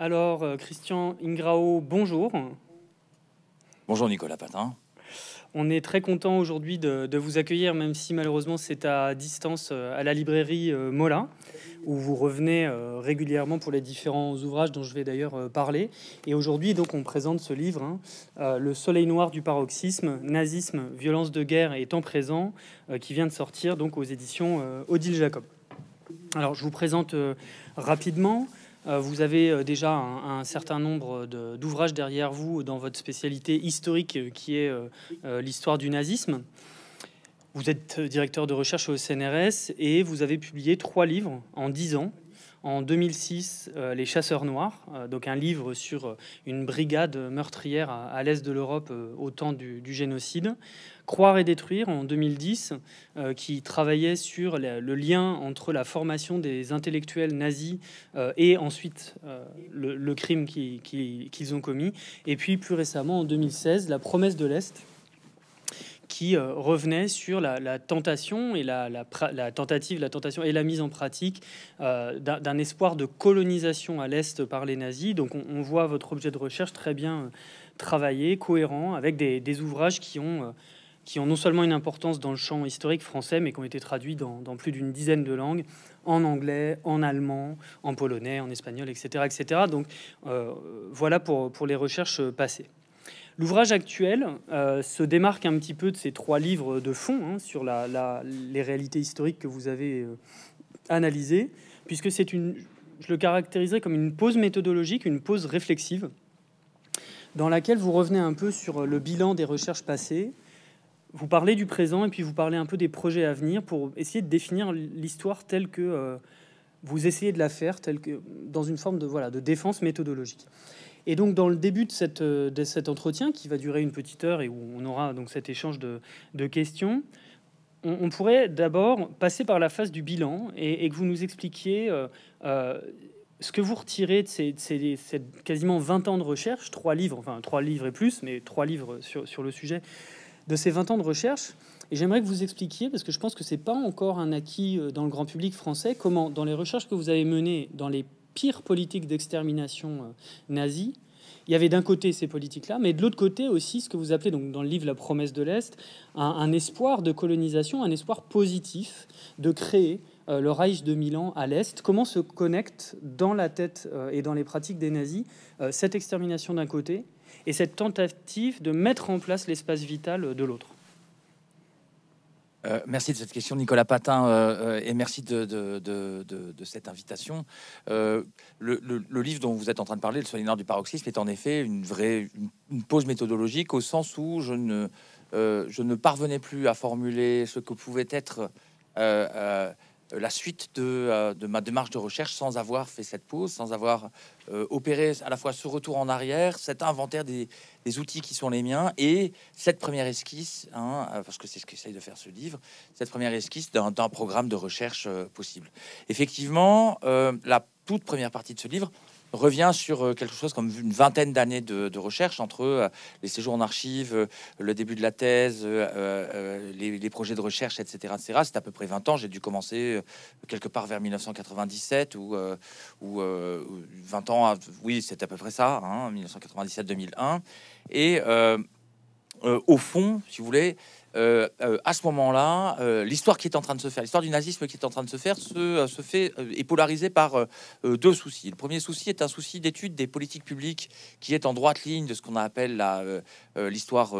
Alors, euh, Christian Ingrao, bonjour. Bonjour Nicolas Patin. On est très content aujourd'hui de, vous accueillir, même si malheureusement c'est à distance euh, à la librairie euh, Mola, où vous revenez régulièrement pour les différents ouvrages dont je vais d'ailleurs parler. Et aujourd'hui, donc, on présente ce livre, hein, Le Soleil Noir du Paroxysme, Nazisme, Violence de guerre et temps présent, qui vient de sortir donc aux éditions Odile Jacob. Alors, je vous présente rapidement. Euh, vous avez euh, déjà un, certain nombre d'ouvrages derrière vous dans votre spécialité historique euh, qui est l'histoire du nazisme. Vous êtes directeur de recherche au CNRS et vous avez publié trois livres en dix ans en 2006 euh, Les Chasseurs Noirs, euh, donc un livre sur euh, une brigade meurtrière à, l'est de l'Europe au temps du, génocide. Croire et détruire en 2010, qui travaillait sur le lien entre la formation des intellectuels nazis et ensuite le, crime qu'ils ont commis. Et puis plus récemment, en 2016, La promesse de l'Est qui euh, revenait sur la, tentation et la, tentative, la tentation et la mise en pratique euh, d'un espoir de colonisation à l'est par les nazis. Donc on, voit votre objet de recherche très bien euh, travaillé, cohérent, avec des, ouvrages qui ont qui ont non seulement une importance dans le champ historique français, mais qui ont été traduits dans, plus d'une dizaine de langues, en anglais, en allemand, en polonais, en espagnol, etc. etc. Donc voilà pour, pour les recherches passées. L'ouvrage actuel euh, se démarque un petit peu de ces trois livres de fond hein, sur les réalités historiques que vous avez euh, analysées, puisque c'est une, je le caractériserais comme une pause méthodologique, une pause réflexive, dans laquelle vous revenez un peu sur le bilan des recherches passées, vous parlez du présent et puis vous parlez un peu des projets à venir pour essayer de définir l'histoire telle que euh, vous essayez de la faire, telle que dans une forme de voilà de défense méthodologique. Et donc, dans le début de, cette, euh, cet entretien, qui va durer une petite heure et où on aura donc cet échange de, questions, on, pourrait d'abord passer par la phase du bilan et, que vous nous expliquiez euh, euh, ce que vous retirez de ces, quasiment 20 ans de recherche, trois livres, enfin trois livres et plus, mais trois livres sur, le sujet, de ces 20 ans de recherche. Et j'aimerais que vous expliquiez, parce que je pense que c'est pas encore un acquis dans le grand public français, comment, dans les recherches que vous avez menées dans les pire politique d'extermination euh, nazie, il y avait d'un côté ces politiques-là, mais de l'autre côté aussi ce que vous appelez donc dans le livre La promesse de l'Est, un, espoir de colonisation, un espoir positif de créer euh, le Reich de Milan à l'Est. Comment se connecte dans la tête euh, et dans les pratiques des nazis cette extermination d'un côté et cette tentative de mettre en place l'espace vital de l'autre euh, merci de cette question, Nicolas Patin, euh, euh, et merci de, de, cette invitation. le, livre dont vous êtes en train de parler, Le noir du paroxysme, est en effet une vraie une, pause méthodologique au sens où je ne, je ne parvenais plus à formuler ce que pouvait être euh, la suite euh, de, ma démarche de recherche sans avoir fait cette pause, sans avoir euh, opéré à la fois ce retour en arrière, cet inventaire des, outils qui sont les miens et cette première esquisse, hein, parce que c'est ce qu'essaye de faire ce livre, cette première esquisse d'un programme de recherche possible. Effectivement, la toute première partie de ce livre, revient sur euh, quelque chose comme une vingtaine d'années de, recherche entre euh, les séjours en archives, euh, le début de la thèse, les, projets de recherche, etc. C'est à peu près 20 ans. J'ai dû commencer quelque part vers 1997 ou, 20 ans. oui, c'est à peu près ça, 1997-2001. Hein, et au fond, si vous voulez, euh, euh, à ce moment-là, euh, l'histoire qui est en train de se faire, l'histoire du nazisme qui est en train de se faire, se, se fait est polarisée par deux soucis. Le premier souci est un souci d'étude des politiques publiques qui est en droite ligne de ce qu'on appelle l'histoire,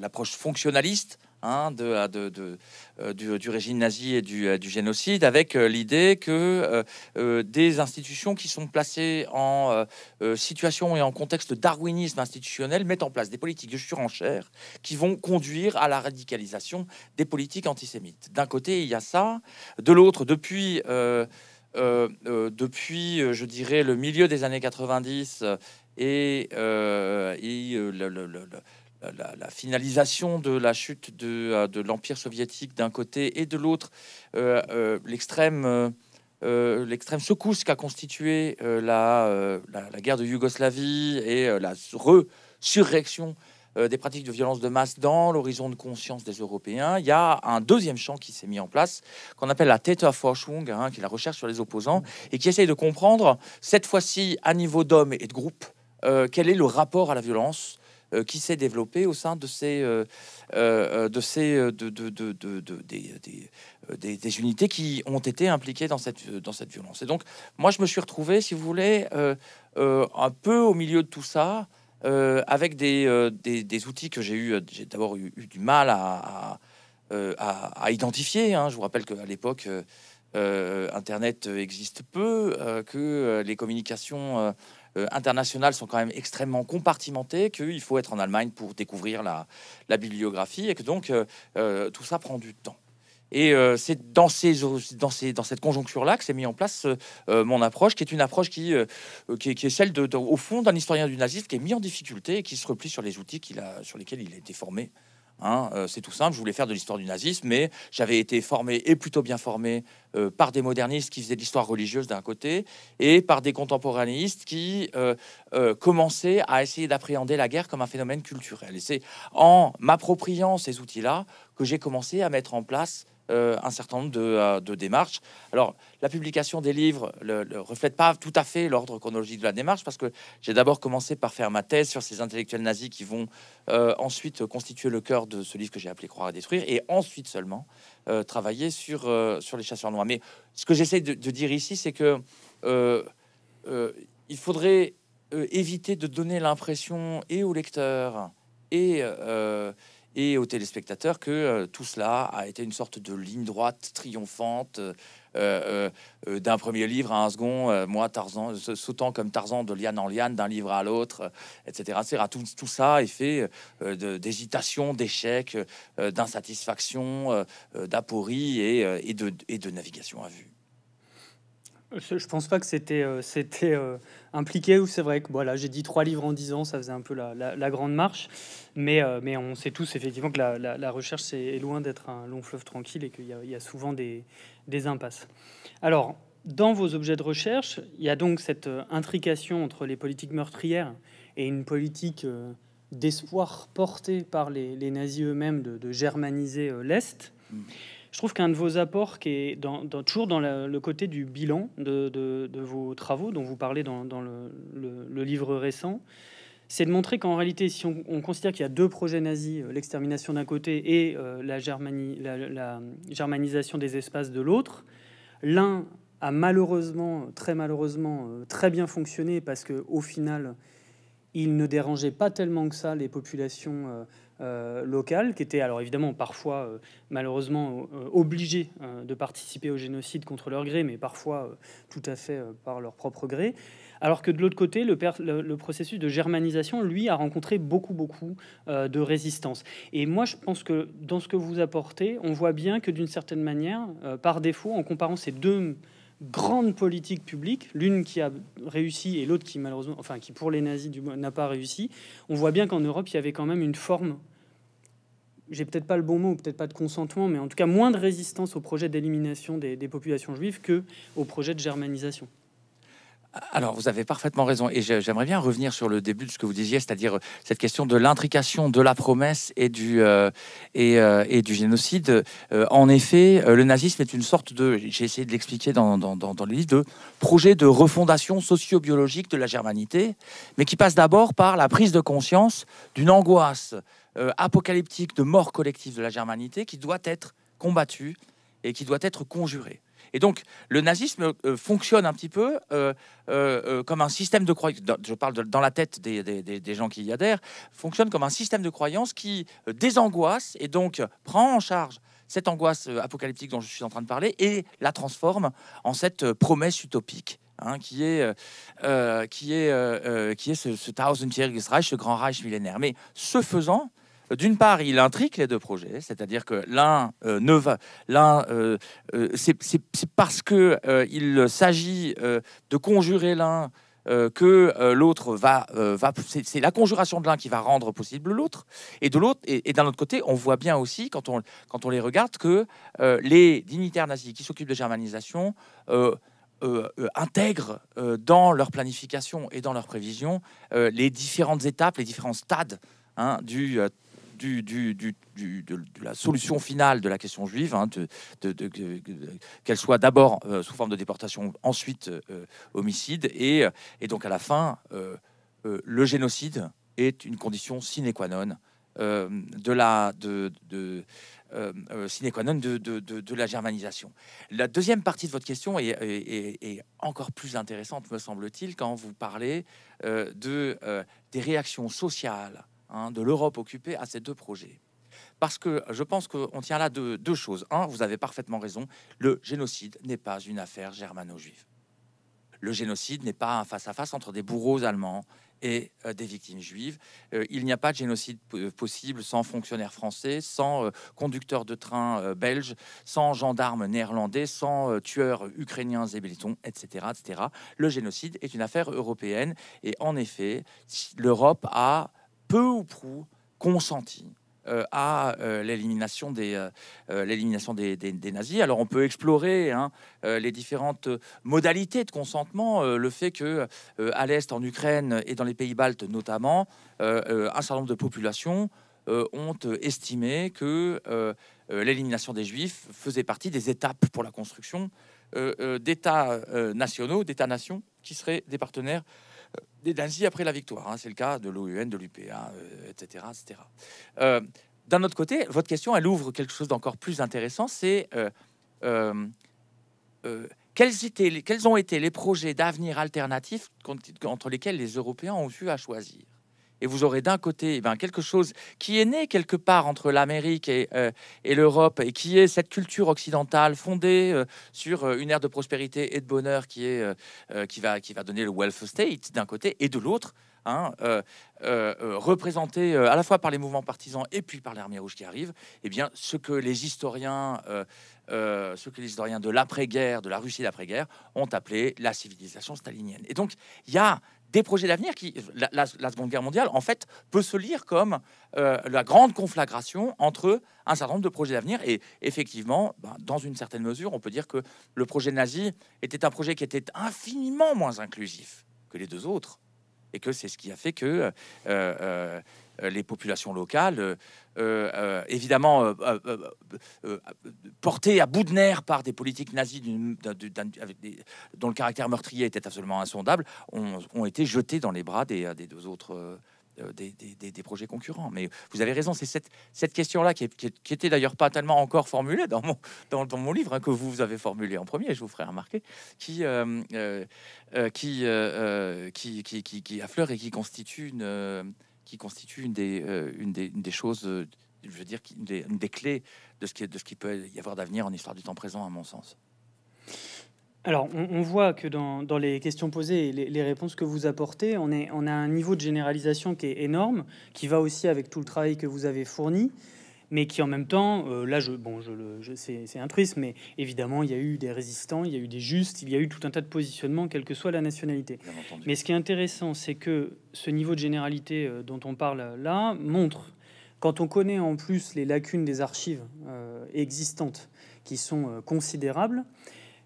l'approche fonctionnaliste Hein, ah, de, de, euh, du, régime nazi et du, euh, génocide, avec euh, l'idée que des institutions qui sont placées en situation et en contexte darwinisme institutionnel mettent en place des politiques de surenchère qui vont conduire à la radicalisation des politiques antisémites. D'un côté, il y a ça, de l'autre, depuis... depuis, je dirais, le milieu des années 90 et, et le, la, finalisation de la chute euh, de, l'Empire soviétique d'un côté et de l'autre, euh, euh, l'extrême secousse qu'a constitué la, guerre de Yougoslavie et la surréaction des pratiques de violence de masse dans l'horizon de conscience des Européens, il y a un deuxième champ qui s'est mis en place, qu'on appelle la à hein, qui est la recherche sur les opposants, et qui essaye de comprendre, cette fois-ci à niveau d'hommes et de groupes, quel est le rapport à la violence euh, qui s'est développé au sein de ces, euh, euh, de ces des, unités qui ont été impliquées dans cette, dans cette violence. Et donc, moi, je me suis retrouvé, si vous voulez, un peu au milieu de tout ça. avec des, des, outils que j'ai eu, j'ai d'abord eu, du mal à, à identifier. Hein. Je vous rappelle qu'à l'époque, Internet existe peu, que les communications euh, internationales sont quand même extrêmement compartimentées, qu'il faut être en Allemagne pour découvrir la, bibliographie, et que donc euh, euh, tout ça prend du temps. Et c'est dans, cette conjoncture-là que s'est mis en place mon approche, qui est une approche qui, est, celle, au fond, d'un historien du nazisme qui est mis en difficulté et qui se replie sur les outils sur lesquels il a été formé. Hein, euh, c'est tout simple, je voulais faire de l'histoire du nazisme, mais j'avais été formé et plutôt bien formé euh, par des modernistes qui faisaient de l'histoire religieuse d'un côté et par des contemporanistes qui euh, commençaient à essayer d'appréhender la guerre comme un phénomène culturel. Et c'est en m'appropriant ces outils-là que j'ai commencé à mettre en place euh, un certain nombre euh, de, démarches. Alors, la publication des livres ne reflète pas tout à fait l'ordre chronologique de la démarche, parce que j'ai d'abord commencé par faire ma thèse sur ces intellectuels nazis qui vont euh, ensuite constituer le cœur de ce livre que j'ai appelé Croire à détruire, et ensuite seulement travailler sur, sur les chasseurs noirs. Mais ce que j'essaie de, de, dire ici, c'est que il faudrait éviter de donner l'impression et au lecteur et et aux téléspectateurs que euh, tout cela a été une sorte de ligne droite triomphante euh, euh, d'un premier livre à un second, moi Tarzan, sautant comme Tarzan de liane en liane, d'un livre à l'autre, etc. C'est tout, tout ça est fait d'hésitation, d'échec, d'insatisfaction, d'aporie et de navigation à vue. Je, pense pas que c'était euh, c'était euh, impliqué ou c'est vrai que voilà j'ai dit trois livres en dix ans ça faisait un peu la, la, grande marche mais euh, mais on sait tous effectivement que la, la recherche est loin d'être un long fleuve tranquille et qu'il y a, y a souvent des, des, impasses. Alors dans vos objets de recherche il y a donc cette intrication entre les politiques meurtrières et une politique d'espoir portée par les, les nazis eux-mêmes de, germaniser l'est. Mmh. Je trouve qu'un de vos apports, qui est dans, toujours dans le côté du bilan de, vos travaux dont vous parlez dans, le, livre récent, c'est de montrer qu'en réalité, si on, considère qu'il y a deux projets nazis, euh, l'extermination d'un côté et euh, la, germanie la, germanisation des espaces de l'autre, l'un a malheureusement, très malheureusement, euh, très bien fonctionné parce que au final, il ne dérangeait pas tellement que ça les populations. Euh, locales, qui étaient alors évidemment parfois euh, malheureusement euh, obligés de participer au génocide contre leur gré, mais parfois tout à fait par leur propre gré. Alors que de l'autre côté, le, le, processus de germanisation, lui, a rencontré beaucoup, beaucoup de résistance. Et moi, je pense que dans ce que vous apportez, on voit bien que d'une certaine manière, par défaut, en comparant ces deux Grande politique publique, l'une qui a réussi et l'autre qui malheureusement, enfin qui pour les nazis du n'a pas réussi, on voit bien qu'en Europe, il y avait quand même une forme, j'ai peut-être pas le bon mot, peut-être pas de consentement, mais en tout cas moins de résistance au projet d'élimination des, des populations juives que au projet de germanisation. Alors, vous avez parfaitement raison. Et j'aimerais bien revenir sur le début de ce que vous disiez, c'est-à-dire euh, cette question de l'intrication de la promesse et du, euh, euh, et, du génocide. en effet, le nazisme est une sorte de, j'ai essayé de l'expliquer dans, dans, le livre, de projet de refondation socio-biologique de la germanité, mais qui passe d'abord par la prise de conscience d'une angoisse apocalyptique de mort collective de la germanité qui doit être combattue et qui doit être conjurée. Et donc, le nazisme euh, fonctionne un petit peu euh, euh, comme un système de croyance, je parle dans la tête des, gens qui y adhèrent, fonctionne comme un système de croyance qui désangoisse et donc prend en charge cette angoisse apocalyptique dont je suis en train de parler et la transforme en cette promesse utopique. Hein, qui est, qui est, qui est ce, ce Years Reich, ce grand Reich millénaire. Mais ce faisant, d'une part, il intrigue les deux projets, c'est-à-dire que l'un euh, ne va, l'un, euh, euh, c'est, parce que il s'agit de conjurer l'un que l'autre va, va c'est, la conjuration de l'un qui va rendre possible l'autre, et de l'autre, et, d'un autre côté, on voit bien aussi quand on quand on les regarde que les dignitaires nazis qui s'occupent de germanisation intègrent dans leur planification et dans leur prévision les différentes étapes, les différents stades hein, du du, du, du, de, la solution finale de la question juive, hein, de, qu'elle soit d'abord euh, sous forme de déportation, ensuite euh, homicide, et, euh, et, donc à la fin, le génocide est une condition sine qua non de la de, de sine qua non de, la germanisation. La deuxième partie de votre question est, est encore plus intéressante, me semble-t-il, quand vous parlez de des réactions sociales Hein, de l'Europe occupée à ces deux projets. Parce que je pense qu'on tient là deux, choses. Un, vous avez parfaitement raison, le génocide n'est pas une affaire germano-juive. Le génocide n'est pas un face-à-face entre des bourreaux allemands et euh, des victimes juives. Euh, il n'y a pas de génocide euh, possible sans fonctionnaires français, sans conducteurs de train belges, sans gendarmes néerlandais, sans tueurs ukrainiens et belitons, etc., etc. Le génocide est une affaire européenne et en effet, l'Europe a peu ou prou consenti euh, à euh, l'élimination des, euh, l'élimination des, nazis. Alors on peut explorer hein, les différentes modalités de consentement, le fait que à l'est en Ukraine et dans les pays baltes notamment, un certain nombre de populations ont estimé que l'élimination des juifs faisait partie des étapes pour la construction d'États nationaux, d'États-nations qui seraient des partenaires euh, des après la victoire. Hein, c'est le cas de l'OUN, de l'UPA, etc. etc. D'un autre côté, votre question, elle ouvre quelque chose d'encore plus intéressant, c'est euh, euh, quels, ont été les projets d'avenir alternatifs entre lesquels les Européens ont eu à choisir et vous aurez d'un côté eh ben, quelque chose qui est né quelque part entre l'Amérique et, euh, l'Europe, et qui est cette culture occidentale fondée euh, sur euh, une ère de prospérité et de bonheur qui, est, qui, va, qui va donner le welfare state d'un côté, et de l'autre, Hein, représenté à la fois par les mouvements partisans et puis par l'armée rouge qui arrive, eh bien, ce que les historiens, ce que les historiens de l'après-guerre, de la Russie d'après-guerre, ont appelé la civilisation stalinienne. Et donc, il y a des projets d'avenir qui, la, Seconde Guerre mondiale, en fait, peut se lire comme euh, la grande conflagration entre un certain nombre de projets d'avenir. Et effectivement, ben, dans une certaine mesure, on peut dire que le projet nazi était un projet qui était infiniment moins inclusif que les deux autres. Et que c'est ce qui a fait que euh, euh, euh, les populations locales, euh, euh, évidemment portées à bout de nerfs par des politiques nazies dont le caractère meurtrier était absolument insondable, ont, été jetées dans les bras des, deux autres. Des, projets concurrents. Mais vous avez raison, c'est cette, cette question-là qui, qui, était d'ailleurs pas tellement encore formulée dans mon, dans, mon livre hein, que vous avez formulé en premier, je vous ferai remarquer, qui, qui, qui, qui, qui, affleure et qui constitue une, qui constitue euh, une des, une, des choses, euh, je veux dire, des, des clés de ce, qui, de ce qui peut y avoir d'avenir en histoire du temps présent, à mon sens. Alors, on, voit que dans, dans, les questions posées et les, les réponses que vous apportez, on, est, on, a un niveau de généralisation qui est énorme, qui va aussi avec tout le travail que vous avez fourni mais qui en même temps, euh, là, je, bon, c'est un triste, mais évidemment, il y a eu des résistants, il y a eu des justes, il y a eu tout un tas de positionnements, quelle que soit la nationalité. Mais ce qui est intéressant, c'est que ce niveau de généralité euh, dont on parle euh, là montre, quand on connaît en plus les lacunes des archives existantes, qui sont considérables,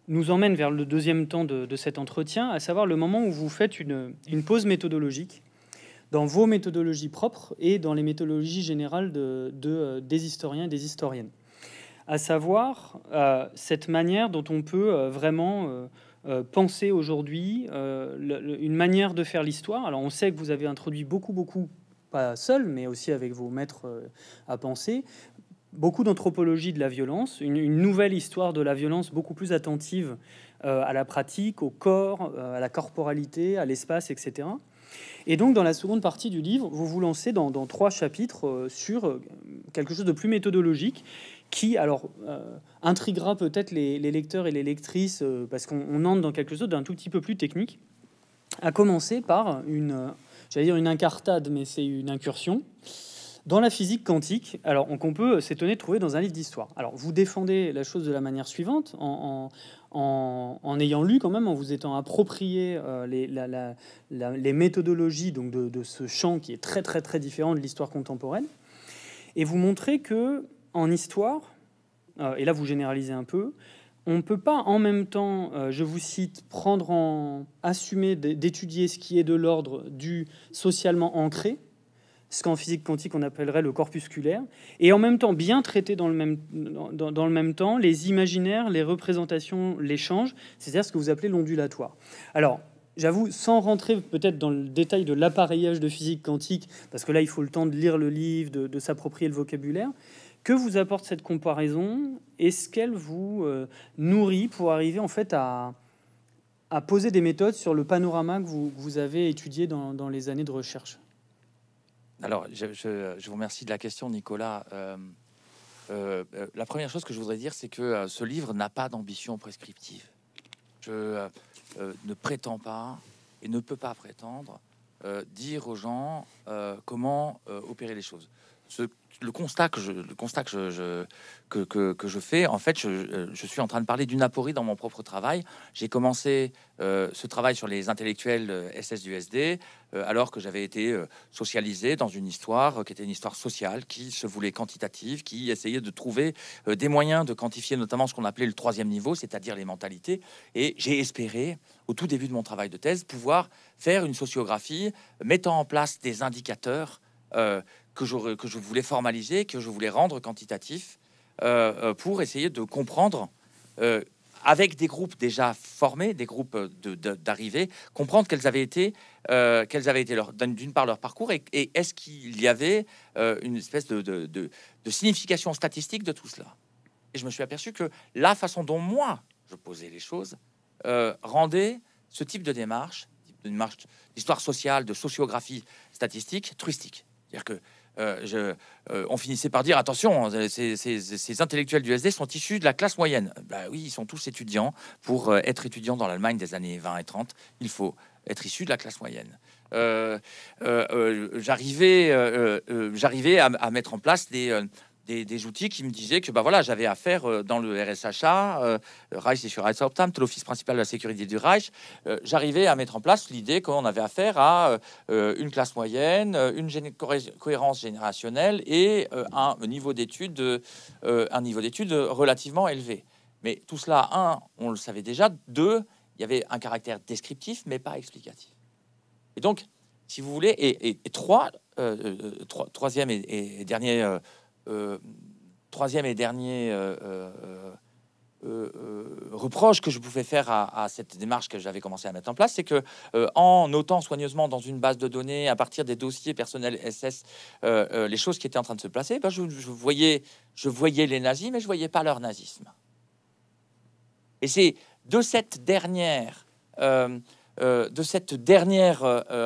nous emmène vers le deuxième temps de, cet entretien, à savoir le moment où vous faites une pause méthodologique dans vos méthodologies propres et dans les méthodologies générales de, euh, des historiens et des historiennes. À savoir euh, cette manière dont on peut euh, vraiment penser aujourd'hui une manière de faire l'histoire. Alors on sait que vous avez introduit beaucoup, beaucoup, pas seul, mais aussi avec vos maîtres à penser, beaucoup d'anthropologie de la violence, une, nouvelle histoire de la violence beaucoup plus attentive à la pratique, au corps, à la corporalité, à l'espace, etc. Et donc, dans la seconde partie du livre, vous vous lancez dans, trois chapitres euh, sur euh, quelque chose de plus méthodologique qui, alors, euh, intriguera peut-être les, lecteurs et les lectrices parce qu'on entre dans quelque chose d'un tout petit peu plus technique, à commencer par une, dire une incartade, mais c'est une incursion dans la physique quantique, alors qu'on peut s'étonner de trouver dans un livre d'histoire. Alors vous défendez la chose de la manière suivante, en, ayant lu quand même, en vous étant approprié euh, les, méthodologies donc de, ce champ qui est très très très différent de l'histoire contemporaine, et vous montrez que en histoire, euh, et là vous généralisez un peu, on ne peut pas en même temps, euh, je vous cite, prendre en assumer d'étudier ce qui est de l'ordre du socialement ancré ce qu'en physique quantique on appellerait le corpusculaire, et en même temps bien traiter dans le même, dans, le même temps les imaginaires, les représentations, l'échange, c'est-à-dire ce que vous appelez l'ondulatoire. Alors, j'avoue, sans rentrer peut-être dans le détail de l'appareillage de physique quantique, parce que là il faut le temps de lire le livre, de, s'approprier le vocabulaire, que vous apporte cette comparaison Est-ce qu'elle vous euh, nourrit pour arriver en fait à, à poser des méthodes sur le panorama que vous, vous avez étudié dans les années de recherche alors, je, vous remercie de la question, Nicolas. Euh, euh, euh, la première chose que je voudrais dire, c'est que ce livre n'a pas d'ambition prescriptive. Je ne prétends pas et ne peux pas prétendre dire aux gens comment opérer les choses le constat que je, le je, que, je fais, en fait, euh, je, suis en train de parler d'une aporie dans mon propre travail. J'ai commencé euh, ce travail sur les intellectuels euh, SSUSD euh, alors que j'avais été socialisé dans une histoire qui était une histoire sociale, qui se voulait quantitative, qui essayait de trouver des moyens de quantifier notamment ce qu'on appelait le troisième niveau, c'est-à-dire les mentalités. Et j'ai espéré, au tout début de mon travail de thèse, pouvoir faire une sociographie mettant en place des indicateurs que je, voulais formaliser, que je voulais rendre quantitatif euh, euh, pour essayer de comprendre. Euh, avec des groupes déjà formés, des groupes d'arrivée, comprendre qu'elles avaient été, euh, avaient été leur, d'une part leur parcours et, est-ce qu'il y avait une espèce de, signification statistique de tout cela. Et je me suis aperçu que la façon dont moi je posais les choses rendait ce type de démarche, d'une démarche d'histoire sociale, de sociographie statistique, truistique. C'est-à-dire que euh, je, euh, on finissait par dire attention, euh, ces, intellectuels du SD sont issus de la classe moyenne. Bah oui, ils sont tous étudiants. Pour être étudiant dans l'Allemagne des années 20 et 30, il faut être issu de la classe moyenne. j'arrivais, j'arrivais à, mettre en place des des, outils qui me disaient que bah voilà, j'avais affaire euh, dans le RSHA, euh, euh, Reich et sur l'Office principal de la sécurité du Reich. J'arrivais à mettre en place l'idée qu'on avait affaire à une classe moyenne, une cohérence générationnelle et un niveau d'études un relativement élevé. Mais tout cela, un, on le savait déjà. Deux, il y avait un caractère descriptif, mais pas explicatif. Et donc, si vous voulez, et, trois, troisième et, dernier euh, troisième et dernier euh, euh, reproche que je pouvais faire à, cette démarche que j'avais commencé à mettre en place, c'est que en notant soigneusement dans une base de données à partir des dossiers personnels SS les choses qui étaient en train de se placer, ben, je, voyais, les nazis, mais je voyais pas leur nazisme. Et c'est de cette dernière, de cette dernière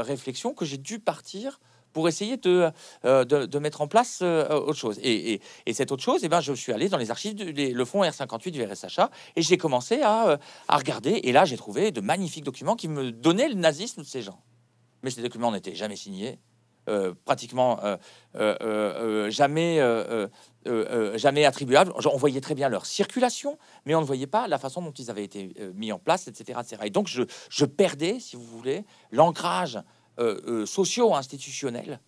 réflexion que j'ai dû partir pour essayer euh, de, de, mettre en place euh, autre chose. Et, cette autre chose, et eh ben, je suis allé dans les archives, du, le fonds R58 du RSHA, et j'ai commencé euh, à, regarder. Et là, j'ai trouvé de magnifiques documents qui me donnaient le nazisme de ces gens. Mais ces documents n'étaient jamais signés, pratiquement jamais, jamais attribuables. On voyait très bien leur circulation, mais on ne voyait pas la façon dont ils avaient été mis en place, etc. etc. Et donc, je, je perdais, si vous voulez, l'ancrage euh, euh, sociaux, institutionnels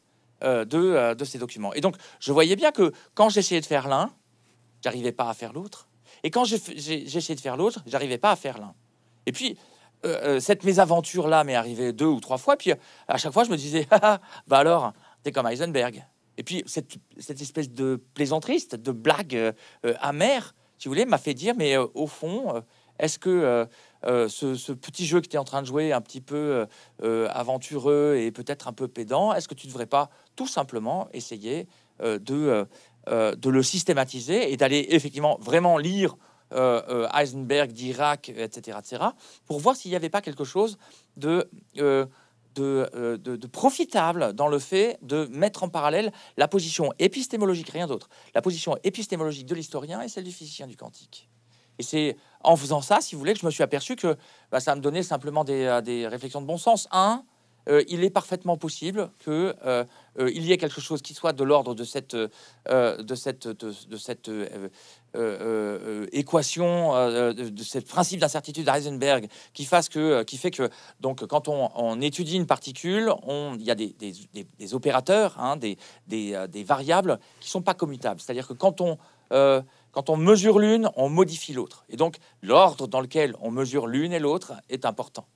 euh, de, ces documents. Et donc, je voyais bien que quand j'essayais de faire l'un, j'arrivais pas à faire l'autre. Et quand j'essayais de faire l'autre, j'arrivais pas à faire l'un. Et puis, cette mésaventure-là m'est arrivée deux ou trois fois. Puis, à chaque fois, je me disais, ah, ah, bah alors, t'es comme Heisenberg. Et puis, cette, espèce de plaisanterie, de blague amère, si vous voulez, m'a fait dire, mais au fond, est-ce que euh, ce, petit jeu que tu es en train de jouer, un petit peu euh, euh, aventureux et peut-être un peu pédant, est-ce que tu ne devrais pas tout simplement essayer de, le systématiser et d'aller effectivement vraiment lire Heisenberg, Dirac, etc., etc., pour voir s'il n'y avait pas quelque chose de... de, profitable dans le fait de mettre en parallèle la position épistémologique, rien d'autre, la position épistémologique de l'historien et celle du physicien du quantique. Et c'est en faisant ça, si vous voulez, que je me suis aperçu que bah, ça me donnait simplement des, euh, des, réflexions de bon sens. Un, euh, il est parfaitement possible que euh, il y ait quelque chose qui soit de l'ordre de cette de de, équation de, ce principe d'incertitude d'Heisenberg qui fasse que qui fait que donc quand on, étudie une particule on il y a des, opérateurs hein, des, variables qui sont pas commutables c'est à dire que quand on quand on mesure l'une, on modifie l'autre. Et donc, l'ordre dans lequel on mesure l'une et l'autre est important.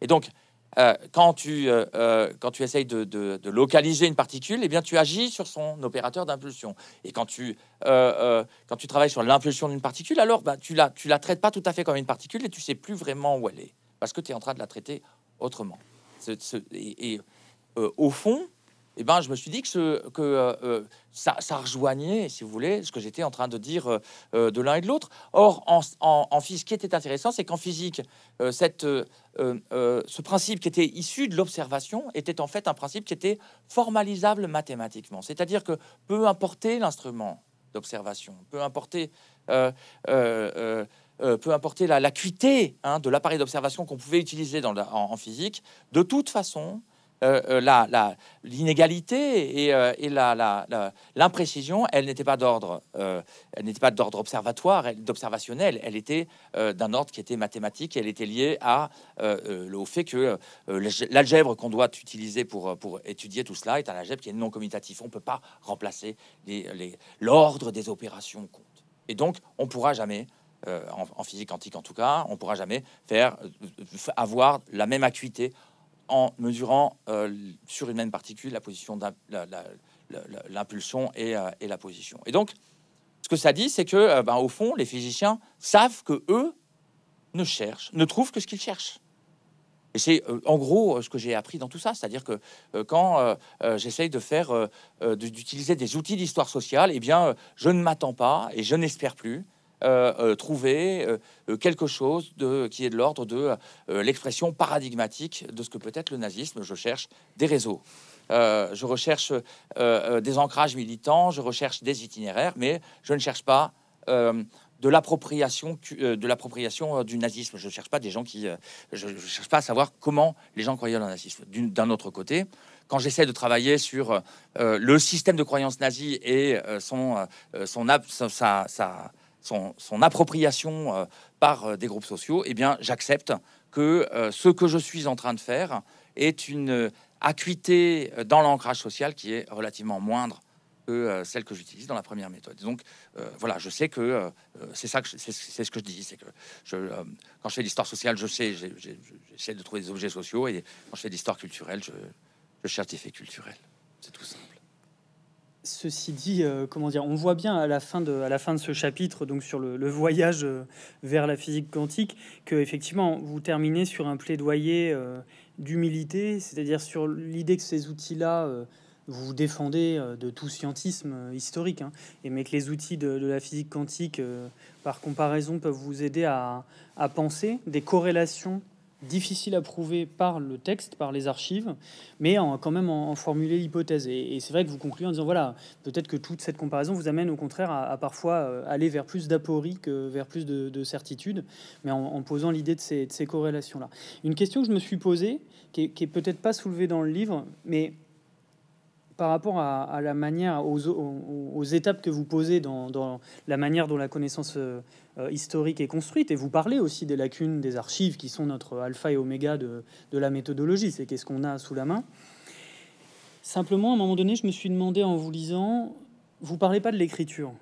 Et donc, euh, quand, tu, euh, euh, quand tu essayes de, de, localiser une particule, eh bien, tu agis sur son opérateur d'impulsion. Et quand tu, quand tu travailles sur l'impulsion d'une particule, alors bah, tu ne la, tu la traites pas tout à fait comme une particule et tu sais plus vraiment où elle est, parce que tu es en train de la traiter autrement. et au fond, eh ben, je me suis dit que, que euh, euh, ça, rejoignait, si vous voulez, ce que j'étais en train de dire euh, de l'un et de l'autre. Or, en, en, ce qui était intéressant, c'est qu'en physique, ce principe qui était issu de l'observation était en fait un principe qui était formalisable mathématiquement. C'est-à-dire que peu importe l'instrument d'observation, peu importe... peu importe l'acuité hein, de l'appareil d'observation qu'on pouvait utiliser en, physique, de toute façon, l'inégalité euh, euh, la, la, et, euh, l'imprécision, la, elle n'était pas d'ordre, elle n'était pas d'ordre observatoire, d'observationnel, elle était d'un ordre qui était mathématique, elle était liée à au fait que l'algèbre qu'on doit utiliser pour, pour étudier tout cela est un algèbre qui est non commutatif. On ne peut pas remplacer l'ordre les, des opérations compte. Et donc, on ne pourra jamais en, physique quantique en tout cas, on pourra jamais faire avoir la même acuité en mesurant euh, sur une même particule la position l'impulsion euh, et, la position. Et donc, ce que ça dit, c'est que, euh, ben, au fond, les physiciens savent que eux ne cherchent, ne trouvent que ce qu'ils cherchent. Et c'est en gros ce que j'ai appris dans tout ça, c'est-à-dire que quand j'essaye de faire, d'utiliser des outils d'histoire sociale, eh bien, je ne m'attends pas et je n'espère plus euh, euh, trouver euh, quelque chose de, qui est de l'ordre de l'expression paradigmatique de ce que peut être le nazisme. Je cherche des réseaux. je recherche des ancrages militants, je recherche des itinéraires, mais je ne cherche pas de l'appropriation de l'appropriation du nazisme. Je ne cherche pas des gens qui, je, cherche pas à savoir comment les gens croyaient en nazisme. D'un autre côté, quand j'essaie de travailler sur le système de croyance nazi et son son, ça sa son, appropriation euh, par euh, des groupes sociaux, eh bien, j'accepte que euh, ce que je suis en train de faire est une acuité dans l'ancrage social qui est relativement moindre que celle que j'utilise dans la première méthode. Donc voilà, je sais que c'est ça que c'est ce que je dis, c'est que je, quand je fais l'histoire sociale, je sais, j'essaie de trouver des objets sociaux, et quand je fais l'histoire culturelle, je, je cherche des faits culturels. C'est tout simple. Ceci dit, euh, comment dire, on voit bien à la fin de, à la fin de ce chapitre, donc sur le, voyage euh, vers la physique quantique, que effectivement vous terminez sur un plaidoyer euh, d'humilité, c'est-à-dire sur l'idée que ces outils-là, vous défendez de tout scientisme historique, hein, et mais que les outils de, la physique quantique, par comparaison, peuvent vous aider à, à penser des corrélations difficile à prouver par le texte, par les archives, mais en, quand même en, formuler l'hypothèse. Et, c'est vrai que vous concluez en disant, voilà, peut-être que toute cette comparaison vous amène au contraire à, parfois euh, aller vers plus d'aporie que vers plus de, de certitude, mais en, posant l'idée de ces, corrélations-là. Une question que je me suis posée, qui est, est peut-être pas soulevée dans le livre, mais par rapport à, la manière, aux, étapes que vous posez dans, la manière dont la connaissance euh, euh, historique est construite, et vous parlez aussi des lacunes des archives qui sont notre alpha et oméga de, la méthodologie, c'est qu'est-ce qu'on a sous la main. Simplement, à un moment donné, je me suis demandé en vous lisant, vous parlez pas de l'écriture.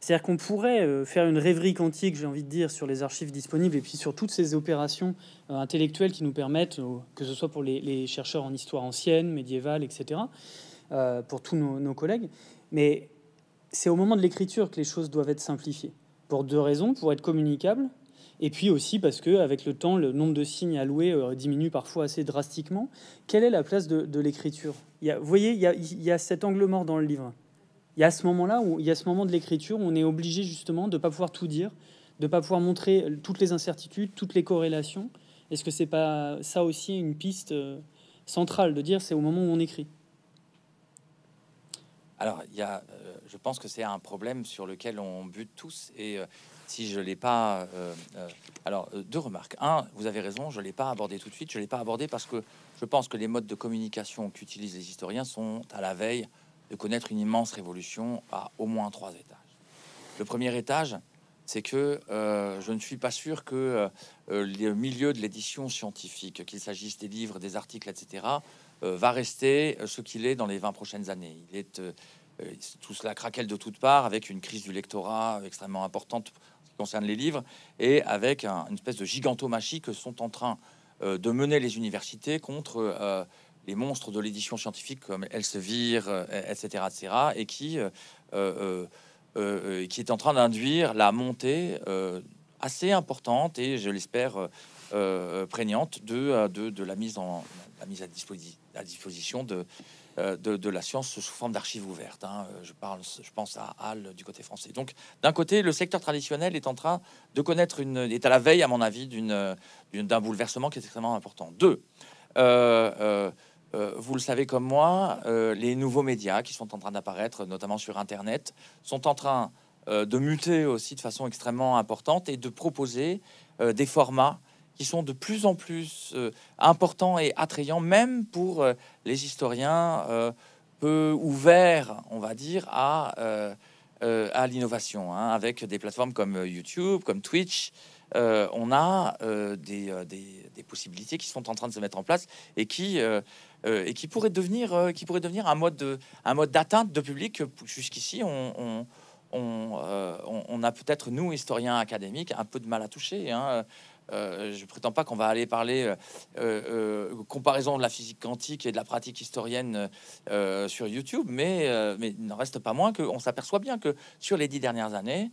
C'est-à-dire qu'on pourrait euh, faire une rêverie quantique, j'ai envie de dire, sur les archives disponibles et puis sur toutes ces opérations intellectuelles qui nous permettent, que ce soit pour les chercheurs en histoire ancienne, médiévale, etc., euh, pour tous nos, collègues. Mais c'est au moment de l'écriture que les choses doivent être simplifiées. Pour deux raisons, pour être communicable, et puis aussi parce que avec le temps, le nombre de signes alloués euh, diminue parfois assez drastiquement. Quelle est la place de, l'écriture Vous voyez, il y, a, cet angle mort dans le livre. Il y a ce moment-là, où il y a ce moment de l'écriture on est obligé justement de ne pas pouvoir tout dire, de ne pas pouvoir montrer euh, toutes les incertitudes, toutes les corrélations. Est-ce que c'est pas ça aussi une piste centrale de dire c'est au moment où on écrit alors, il y a, euh, je pense que c'est un problème sur lequel on bute tous. Et euh, si je l'ai pas, euh, alors deux remarques. Un, vous avez raison, je l'ai pas abordé tout de suite. Je l'ai pas abordé parce que je pense que les modes de communication qu'utilisent les historiens sont à la veille de connaître une immense révolution à au moins trois étages. Le premier étage, c'est que je ne suis pas sûr que le milieu de l'édition scientifique, qu'il s'agisse des livres, des articles, etc., euh, va rester euh, ce qu'il est dans les 20 prochaines années. Il est euh, tout cela craquelle de toutes parts avec une crise du lectorat extrêmement importante en qui concerne les livres et avec une espèce de gigantomachie que sont en train de mener les universités contre les monstres de l'édition scientifique comme Elsevier, etc., etc., et qui est en train d'induire la montée assez importante et, je l'espère, euh, prégnante de, euh, de, de, la mise en la mise à, disposition à disposition euh, de, de, la science sous forme d'archives ouvertes. Hein. Je, parle, je pense à Halle du côté français. Donc, d'un côté, le secteur traditionnel est en train de connaître une. est à la veille, à mon avis, d'une, d'un bouleversement qui est extrêmement important. Deux, vous le savez comme moi, les nouveaux médias qui sont en train d'apparaître, notamment sur Internet, sont en train de muter aussi de façon extrêmement importante et de proposer des formats qui sont de plus en plus euh, importants et attrayants, même pour euh, les historiens euh, peu ouverts, on va dire, à, à l'innovation. Hein. avec des plateformes comme YouTube, comme Twitch, on a des, possibilités qui sont en train de se mettre en place et qui, et qui, pourraient, devenir, qui devenir un mode, un mode d'atteinte de public jusqu'ici on, on a peut-être, nous, historiens académiques, un peu de mal à toucher. Hein. Je euh, je prétends pas qu'on va aller parler euh, euh, euh, comparaison de la physique quantique et de la pratique historienne sur YouTube, mais, mais il n'en reste pas moins qu'on s'aperçoit bien que sur les dix dernières années,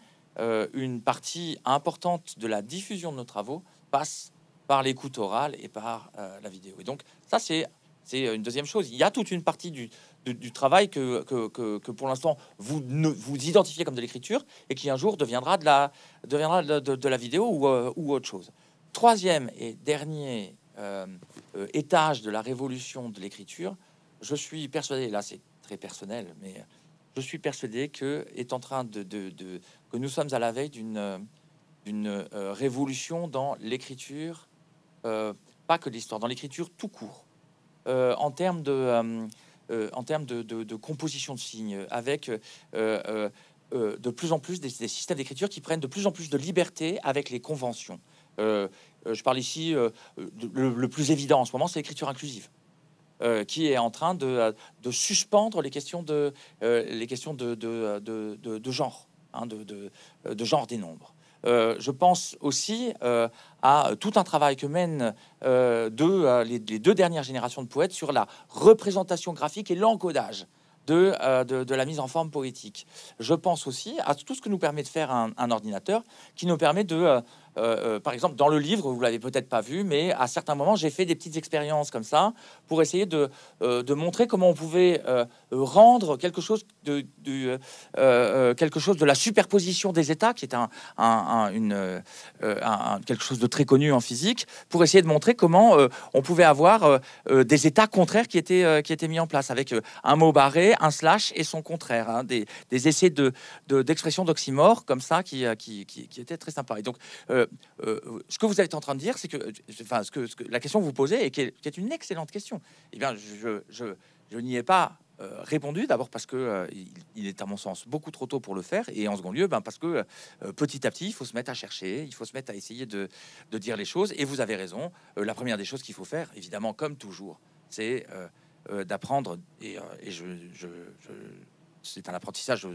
une partie importante de la diffusion de nos travaux passe par l'écoute orale et par la vidéo. Et donc ça, c'est une deuxième chose. Il y a toute une partie du, euh, du, travail que, que, pour l'instant vous ne, vous identifiez comme de l'écriture et qui un jour deviendra de la, deviendra de, la vidéo euh, ou, autre chose. Troisième et dernier euh, étage de la révolution de l'écriture, je suis persuadé, là c'est très personnel, mais je suis persuadé que est en train de, de, que nous sommes à la veille d'une révolution dans l'écriture, pas que l'histoire, dans l'écriture tout court, en termes de euh, en termes de, composition de signes, avec euh, euh, de plus en plus des, systèmes d'écriture qui prennent de plus en plus de liberté avec les conventions. je parle ici, le, plus évident en ce moment, c'est l'écriture inclusive. qui est en train de, suspendre les questions de, les questions de, de, genre, hein, de, genre des nombres. Euh, je pense aussi euh, à tout un travail que mènent euh, les, deux dernières générations de poètes sur la représentation graphique et l'encodage. De, la mise en forme poétique. Je pense aussi à tout ce que nous permet de faire un ordinateur, qui nous permet de, euh, euh, par exemple, dans le livre, vous l'avez peut-être pas vu, mais à certains moments, j'ai fait des petites expériences comme ça pour essayer de, euh, de montrer comment on pouvait rendre quelque chose de, quelque chose de la superposition des états, qui est un, quelque chose de très connu en physique, pour essayer de montrer comment on pouvait avoir des états contraires qui étaient qui étaient mis en place avec un mot barré, un slash et son contraire, hein, des, des, essais de d'expression d'oxymore comme ça qui qui, qui, qui, était très sympa. Et donc euh, euh, ce que vous êtes en train de dire, c'est que, enfin, ce que, la question que vous posez et qui est, une excellente question. Eh bien, je, je, n'y ai pas euh, répondu d'abord parce que il, est à mon sens beaucoup trop tôt pour le faire et en second lieu ben, parce que petit à petit il faut se mettre à chercher il faut se mettre à essayer de, dire les choses et vous avez raison la première des choses qu'il faut faire évidemment comme toujours c'est d'apprendre et, je, je, je c'est un apprentissage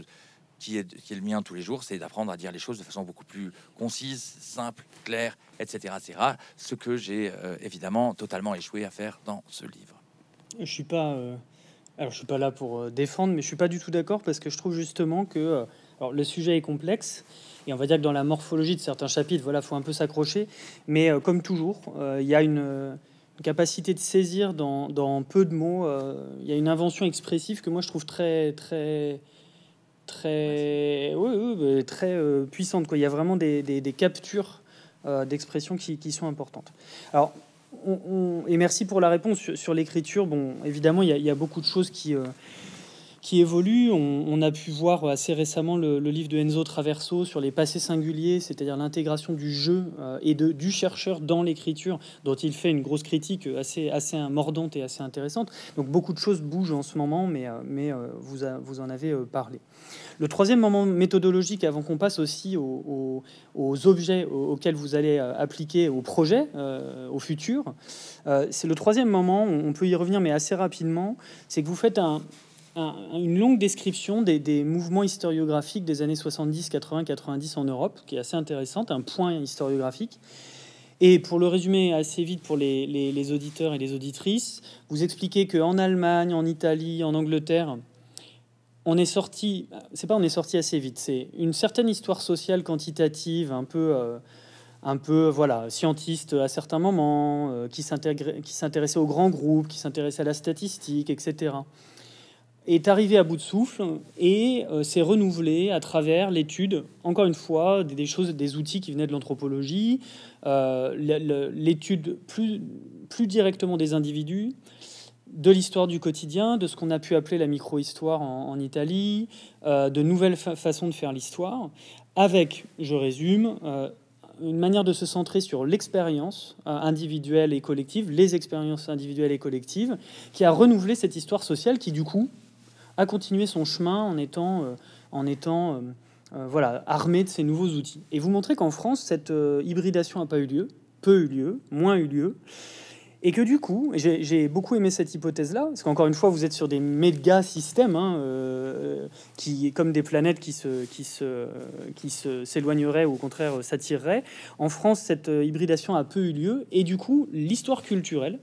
qui est, le mien tous les jours, c'est d'apprendre à dire les choses de façon beaucoup plus concise, simple, claire, etc. ce que j'ai euh, évidemment totalement échoué à faire dans ce livre. Je suis pas, euh, alors je suis pas là pour euh, défendre, mais je suis pas du tout d'accord parce que je trouve justement que alors le sujet est complexe. Et on va dire que dans la morphologie de certains chapitres, voilà, faut un peu s'accrocher. Mais comme toujours, il y a une, capacité de saisir dans, peu de mots. Il y a une invention expressive que moi je trouve très, très très, très euh, puissante. Quoi. Il y a vraiment des, des, captures euh, d'expressions d'expression qui, qui, sont importantes. Alors, on, et merci pour la réponse sur, l'écriture. Bon, évidemment, il y, a, beaucoup de choses qui, euh, qui évolue. On, a pu voir assez récemment le, livre de Enzo Traverso sur les passés singuliers, c'est-à-dire l'intégration du jeu euh, et de, du chercheur dans l'écriture, dont il fait une grosse critique assez, assez mordante et assez intéressante. Donc beaucoup de choses bougent en ce moment, mais, euh, mais euh, vous, vous en avez parlé. Le troisième moment méthodologique, avant qu'on passe aussi aux, objets auxquels vous allez appliquer au projet, au futur, c'est le troisième moment, on peut y revenir, mais assez rapidement, c'est que vous faites un, une longue description des, mouvements historiographiques des années 70, 80, 90 en Europe, qui est assez intéressante, un point historiographique. Et pour le résumer assez vite pour les, auditeurs et les auditrices, vous expliquez qu'en Allemagne, en Italie, en Angleterre, on est sorti, c'est pas on est sorti assez vite, c'est une certaine histoire sociale quantitative, un peu, euh, un peu voilà, scientiste à certains moments, euh, qui s'intéressait aux grands groupes, qui s'intéressait à la statistique, etc est arrivé à bout de souffle et euh, s'est renouvelé à travers l'étude, encore une fois, des, choses, des outils qui venaient de l'anthropologie, euh, l'étude plus, plus directement des individus, de l'histoire du quotidien, de ce qu'on a pu appeler la micro-histoire en, Italie, euh, de nouvelles façons de faire l'histoire, avec, je résume, une manière de se centrer sur l'expérience individuelle et collective, les expériences individuelles et collectives, qui a renouvelé cette histoire sociale qui, du coup, à continuer son chemin en étant, euh, en étant euh, euh, voilà, armé de ces nouveaux outils. Et vous montrez qu'en France, cette hybridation n'a pas eu lieu, peu eu lieu, moins eu lieu. Et que du coup, j'ai beaucoup aimé cette hypothèse-là, parce qu'encore une fois, vous êtes sur des méga systèmes, hein, qui, comme des planètes qui se, qui se, qui s'éloigneraient ou au contraire s'attireraient. En France, cette hybridation a peu eu lieu, et du coup, l'histoire culturelle,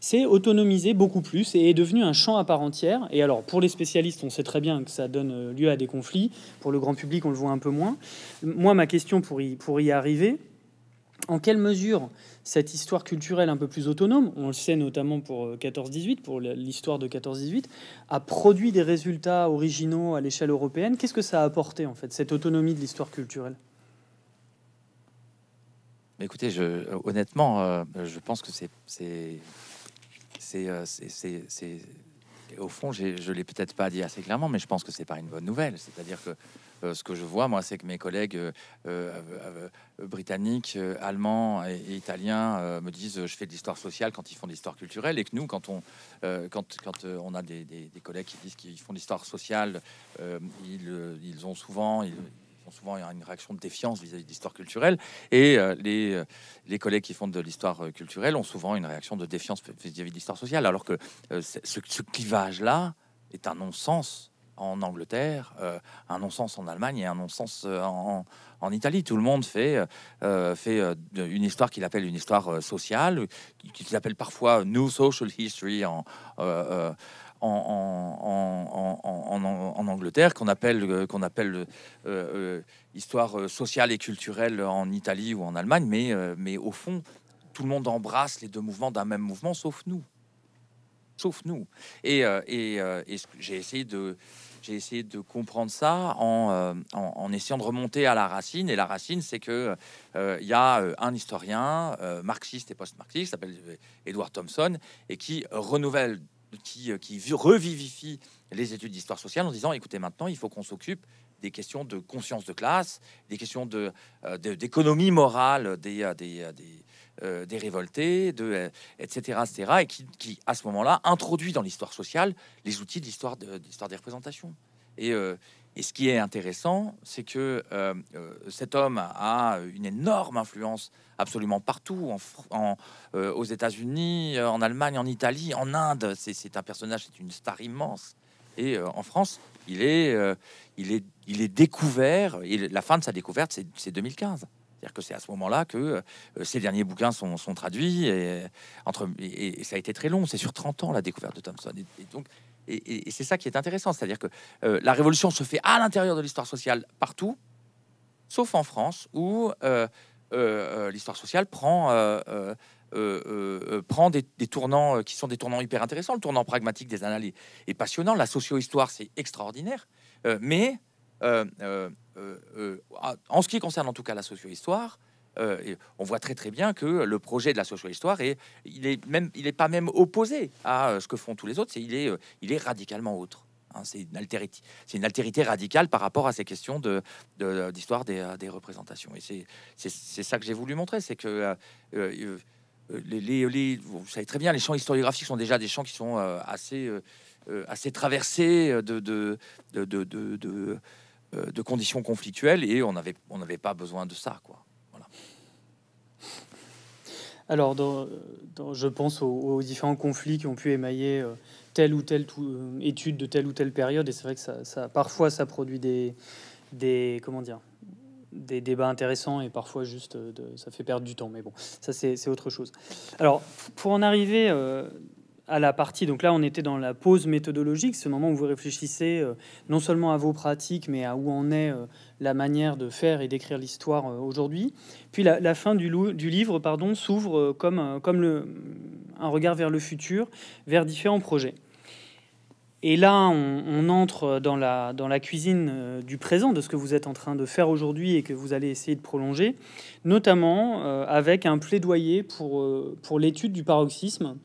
s'est autonomisé beaucoup plus et est devenu un champ à part entière. Et alors, pour les spécialistes, on sait très bien que ça donne euh, lieu à des conflits. Pour le grand public, on le voit un peu moins. Moi, ma question pour y, pour y arriver, en quelle mesure cette histoire culturelle un peu plus autonome, on le sait notamment pour 14-18, euh, pour l'histoire de 14-18, a produit des résultats originaux à l'échelle européenne Qu'est-ce que ça a apporté, en fait, cette autonomie de l'histoire culturelle Écoutez, je, euh, honnêtement, je pense que c'est euh, c'est au fond, je l'ai peut-être pas dit assez clairement, mais je pense que c'est pas une bonne nouvelle. C'est-à-dire que euh, ce que je vois, moi, c'est que mes collègues euh, britanniques, allemands et, italiens me disent je fais de l'histoire sociale quand ils font de l'histoire culturelle, et que nous, quand on, quand, quand on a des, des, collègues qui disent qu'ils font de l'histoire sociale, ils, ils, ont souvent, ils, souvent une réaction de défiance vis-à-vis de l'histoire culturelle, et euh, les, euh, les collègues qui font de l'histoire euh, culturelle ont souvent une réaction de défiance vis-à-vis de l'histoire sociale, alors que ce, clivage-là est un non-sens en Angleterre, un non-sens en Allemagne et un non-sens en, en, Italie. Tout le monde fait, fait une histoire qu'il appelle une histoire sociale, qu'il appelle parfois New Social History en, en, en, Angleterre, qu'on appelle, euh, qu'on appelle euh, euh, histoire sociale et culturelle en Italie ou en Allemagne, mais, mais au fond, tout le monde embrasse les deux mouvements d'un même mouvement, sauf nous. Sauf nous. Et, et, j'ai essayé de j'ai essayé de comprendre ça en, en, essayant de remonter à la racine. Et la racine, c'est que il y a un historien marxiste et post-marxiste, s'appelle Edward Thompson, et qui renouvelle qui, euh, revivifie les études d'histoire sociale en disant écoutez, maintenant, il faut qu'on s'occupe des questions de conscience de classe, des questions de, euh, d'économie morale des, euh, des, des, révoltés, de, etc., etc., et qui, qui à ce moment-là, introduit dans l'histoire sociale les outils de l'histoire, de, l'histoire des représentations. Et, et ce qui est intéressant, c'est que euh, euh, cet homme a une énorme influence absolument partout, en, euh, aux États-Unis, en Allemagne, en Italie, en Inde. C'est un personnage, c'est une star immense. Et en France, il est, il est, il est découvert. Et la fin de sa découverte, c'est 2015. C'est-à-dire que c'est à ce moment-là que ses derniers bouquins sont, traduits. Et, entre, et, ça a été très long. C'est sur 30 ans la découverte de Thompson. et donc, et, c'est ça qui est intéressant, c'est-à-dire que euh, la révolution se fait à l'intérieur de l'histoire sociale partout, sauf en France, où euh, euh, l'histoire sociale prend, prend des, des, tournants qui sont des tournants hyper intéressants. Le tournant pragmatique des analyses est, passionnant, la socio-histoire, c'est extraordinaire, mais en ce qui concerne en tout cas la socio-histoire, euh, on voit très très bien que le projet de la socio-histoire est, il est même, il n'est pas même opposé à euh, ce que font tous les autres. c'est il est, euh, il est radicalement autre. Hein. c'est une altérité, c'est une altérité radicale par rapport à ces questions de d'histoire des, représentations. Et c'est ça que j'ai voulu montrer, c'est que les, les, vous savez très bien, les champs historiographiques sont déjà des champs qui sont assez assez traversés de, de, de, de, conditions conflictuelles et on n'avait on n'avait pas besoin de ça. Quoi. Alors, je pense aux, différents conflits qui ont pu émailler euh, telle ou telle euh, étude de telle ou telle période. Et c'est vrai que ça, parfois, ça produit des, des, comment des débats intéressants et parfois juste euh, de, ça fait perdre du temps. Mais bon, ça, c'est autre chose. Alors, pour en arriver la partie, donc là on était dans la pause méthodologique, ce moment où vous réfléchissez euh, non seulement à vos pratiques, mais à où en est euh, la manière de faire et d'écrire l'histoire euh, aujourd'hui. Puis la, fin du, du, livre pardon, s'ouvre comme, un regard vers le futur, vers différents projets. Et là, on, entre dans la, cuisine du présent, de ce que vous êtes en train de faire aujourd'hui et que vous allez essayer de prolonger, notamment avec un plaidoyer pour l'étude du paroxysme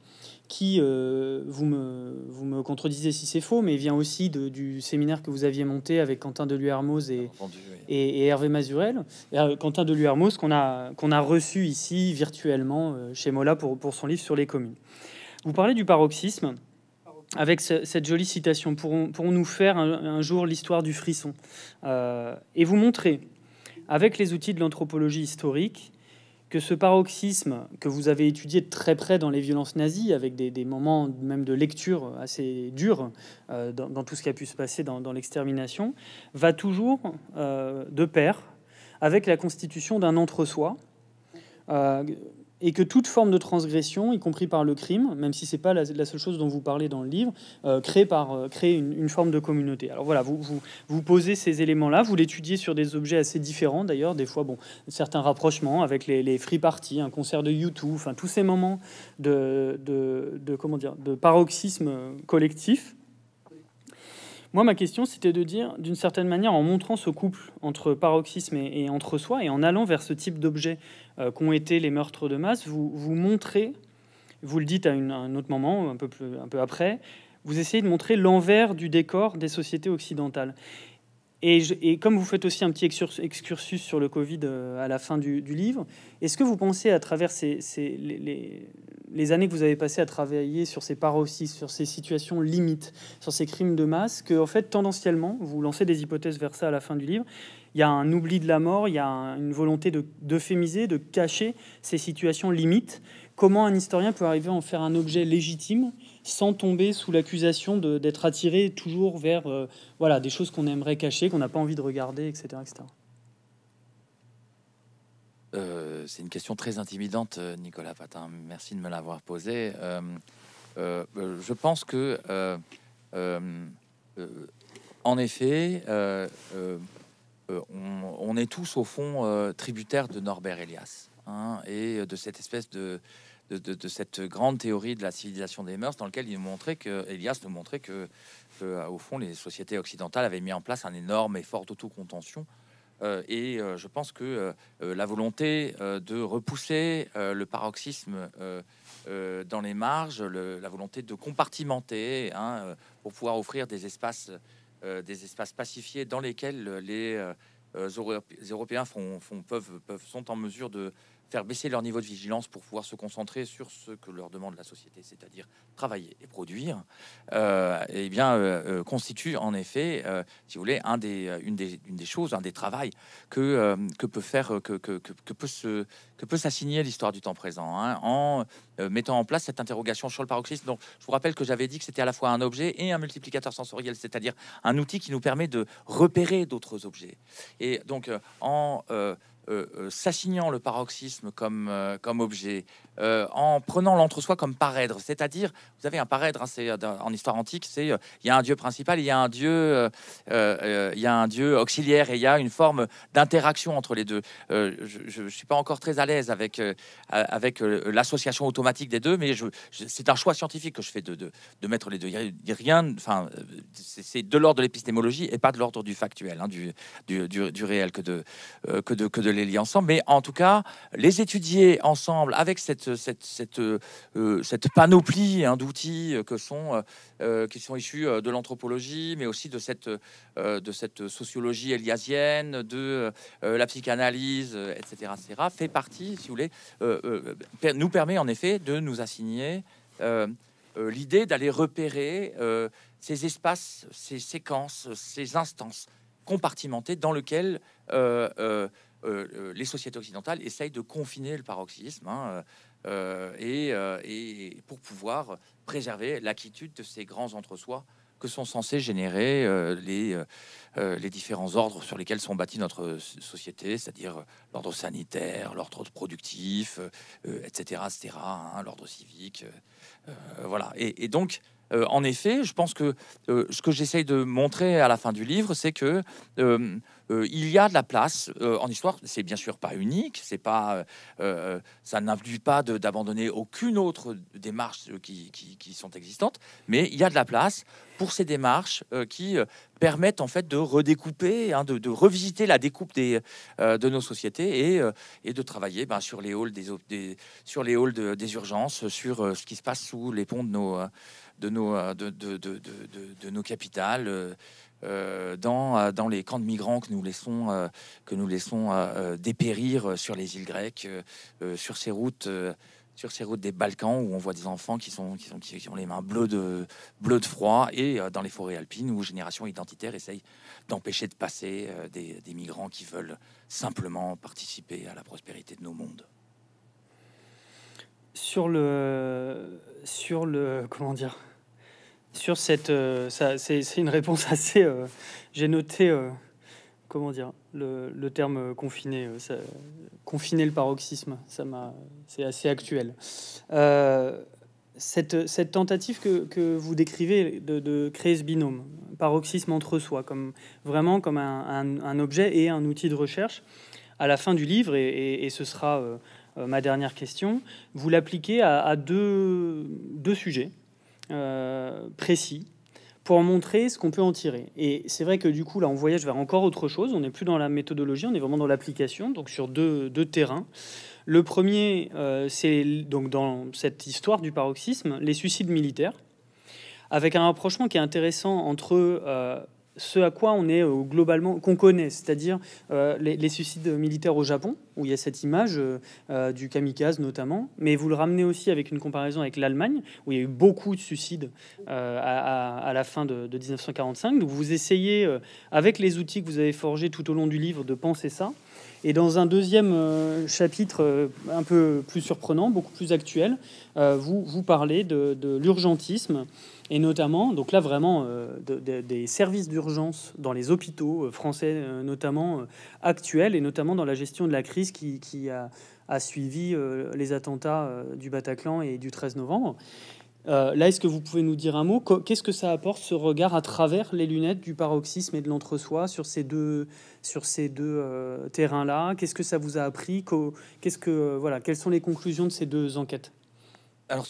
qui, euh, vous, me, vous me contredisez si c'est faux, mais vient aussi du séminaire que vous aviez monté avec Quentin de et, et, et, Hervé Mazurel. Euh, Quentin Deluermoz qu'on a, qu'on a reçu ici virtuellement euh, chez Mola pour, pour son livre sur les communes. Vous parlez du paroxysme avec cette jolie citation, pour nous faire un, jour l'histoire du frisson et vous montrer, avec les outils de l'anthropologie historique, que ce paroxysme que vous avez étudié très près dans les violences nazies, avec des, moments même de lecture assez durs euh, dans, tout ce qui a pu se passer dans, l'extermination, va toujours euh, de pair avec la constitution d'un entre-soi. Euh, et que toute forme de transgression, y compris par le crime, même si c'est pas la, seule chose dont vous parlez dans le livre, euh, crée, par, euh, une, forme de communauté. Alors voilà, vous, vous, vous posez ces éléments-là, vous l'étudiez sur des objets assez différents d'ailleurs, des fois, bon, certains rapprochements avec les, free parties, un concert de YouTube, enfin tous ces moments de, de, de, comment dire, de paroxysme collectif. Moi, ma question, c'était de dire, d'une certaine manière, en montrant ce couple entre paroxysme et, entre soi, et en allant vers ce type d'objets euh, qu'ont été les meurtres de masse, vous, vous montrez, vous le dites à, un autre moment, un peu, plus, un peu après, vous essayez de montrer l'envers du décor des sociétés occidentales. Et, comme vous faites aussi un petit excursus sur le Covid euh, à la fin du, livre, est-ce que vous pensez à travers les, années que vous avez passées à travailler sur ces paroxysmes, sur ces situations limites, sur ces crimes de masse, que en fait tendanciellement, vous lancez des hypothèses vers ça à la fin du livre, il y a un oubli de la mort, il y a une volonté d'euphémiser, de cacher ces situations limites Comment un historien peut arriver à en faire un objet légitime sans tomber sous l'accusation d'être attiré toujours vers euh, voilà, des choses qu'on aimerait cacher, qu'on n'a pas envie de regarder, etc. etc. Euh, c'est une question très intimidante, euh, Nicolas Patin. Merci de me l'avoir posée. je pense que, en effet, on, est tous au fond tributaires de Norbert Elias hein, et de cette espèce de de, cette grande théorie de la civilisation des mœurs, dans lequel il montrait que Elias nous montrait que, euh, au fond, les sociétés occidentales avaient mis en place un énorme effort d'autocontention. Euh, et euh, je pense que euh, la volonté de repousser le paroxysme dans les marges, la volonté de compartimenter hein, pour pouvoir offrir des espaces, des espaces pacifiés dans lesquels les Européens font, peuvent, sont en mesure de, faire baisser leur niveau de vigilance pour pouvoir se concentrer sur ce que leur demande la société, c'est-à-dire travailler et produire, euh, eh bien, euh, euh, constitue en effet, euh, si vous voulez, un des, une, des, choses, un des travaux que, que peut faire, que, que, peut que peut s'assigner l'histoire du temps présent, hein, en mettant en place cette interrogation sur le paroxysme. Donc, je vous rappelle que j'avais dit que c'était à la fois un objet et un multiplicateur sensoriel, c'est-à-dire un outil qui nous permet de repérer d'autres objets. Et donc, en euh, euh, s'assignant le paroxysme comme, euh, comme objet, en prenant l'entre-soi comme paraître, c'est-à-dire, vous avez un paraître, hein, c'est en histoire antique, c'est il y a un dieu principal, il y a un dieu, il y a un dieu auxiliaire et il y a une forme d'interaction entre les deux. je ne suis pas encore très à l'aise avec, avec l'association automatique des deux, mais je, c'est un choix scientifique que je fais de, mettre les deux. Rien, enfin, c'est de l'ordre de l'épistémologie et pas de l'ordre du factuel, hein, du, du, réel que de, que que de les lier ensemble, mais en tout cas, les étudier ensemble avec cette, cette, cette, euh, panoplie hein, d'outils que sont, euh, euh, qui sont issus de l'anthropologie, mais aussi de cette, de cette sociologie éliasienne, de la psychanalyse, etc., etc., fait partie, si vous voulez, nous permet en effet de nous assigner l'idée d'aller repérer ces espaces, ces séquences, ces instances compartimentées dans lequel euh, euh, les sociétés occidentales essayent de confiner le paroxysme hein, euh, et, pour pouvoir préserver l'acuité de ces grands entre-soi que sont censés générer les, les différents ordres sur lesquels sont bâtis notre société, c'est-à-dire l'ordre sanitaire, l'ordre productif, etc., etc., hein, l'ordre civique, voilà. Et, donc, en effet, je pense que ce que j'essaye de montrer à la fin du livre, c'est que euh, il y a de la place euh, en histoire. C'est bien sûr pas unique, c'est pas, euh, ça n'induit pas d'abandonner aucune autre démarche qui, qui, sont existantes, mais il y a de la place pour ces démarches qui permettent en fait de redécouper, hein, de, revisiter la découpe des, de nos sociétés et, et de travailler ben, sur les halls des, sur les halls des urgences, sur ce qui se passe sous les ponts de nos de nos de, de, de, de nos capitales euh, dans, euh, dans les camps de migrants que nous laissons, euh, que nous laissons dépérir sur les îles grecques, sur ces routes sur ces routes des Balkans où on voit des enfants qui, sont, qui, qui ont les mains bleues de, bleues de froid et dans les forêts alpines où Génération Identitaire essaye d'empêcher de passer des, des, migrants qui veulent simplement participer à la prospérité de nos mondes. Sur le, sur le, comment dire, sur cette, euh, c'est une réponse assez. Euh, j'ai noté, euh, comment dire, le, terme confiné, confiner le paroxysme, ça m'a, c'est assez actuel. Cette, tentative que, vous décrivez de, créer ce binôme, paroxysme entre soi, comme vraiment comme un, objet et un outil de recherche, à la fin du livre, et, ce sera ma dernière question, vous l'appliquez à, deux, deux sujets euh, précis pour montrer ce qu'on peut en tirer. Et c'est vrai que du coup, là, on voyage vers encore autre chose. On n'est plus dans la méthodologie, on est vraiment dans l'application, donc sur deux, terrains. Le premier, euh, c'est donc dans cette histoire du paroxysme, les suicides militaires, avec un rapprochement qui est intéressant entre euh, ce à quoi on est euh, globalement qu'on connaît, c'est-à-dire euh, les, suicides militaires au Japon, où il y a cette image euh, du kamikaze notamment, mais vous le ramenez aussi avec une comparaison avec l'Allemagne, où il y a eu beaucoup de suicides à, la fin de, 1945. Donc vous essayez, avec les outils que vous avez forgés tout au long du livre, de penser ça. Et dans un deuxième chapitre un peu plus surprenant, beaucoup plus actuel, vous, vous parlez de, de l'urgentisme et notamment, donc là vraiment, euh, des services d'urgence dans les hôpitaux euh, français, euh, notamment actuels, et notamment dans la gestion de la crise qui, a, a, suivi les attentats du Bataclan et du 13 novembre. là, est-ce que vous pouvez nous dire un mot Qu'est-ce que ça apporte ce regard à travers les lunettes du paroxysme et de l'entre-soi sur ces deux, sur ces deux terrains-là Qu'est-ce que ça vous a appris quest que voilà Quelles sont les conclusions de ces deux enquêtes alors,